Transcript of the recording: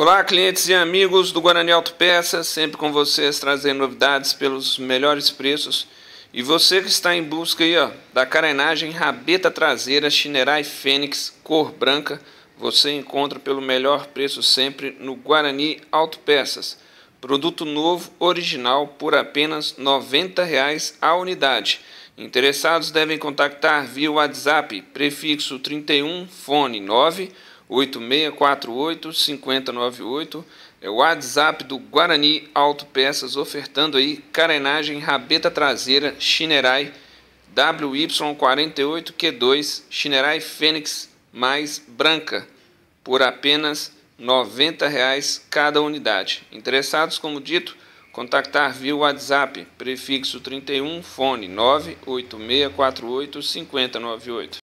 Olá, clientes e amigos do Guarani Auto Peças, sempre com vocês trazendo novidades pelos melhores preços. E você que está em busca aí, ó, da carenagem rabeta traseira Chinerai Fênix cor branca, você encontra pelo melhor preço sempre no Guarani Auto Peças. Produto novo, original, por apenas R$ 90,00 a unidade. Interessados devem contactar via WhatsApp, prefixo 31, fone 9 8648 5098. É o WhatsApp do Guarani Autopeças ofertando aí carenagem rabeta traseira Chinerai WY48Q2 Chinerai Fênix mais branca por apenas R$ 90,00 cada unidade. Interessados, como dito, contactar via WhatsApp, prefixo 31, fone 98648 5098.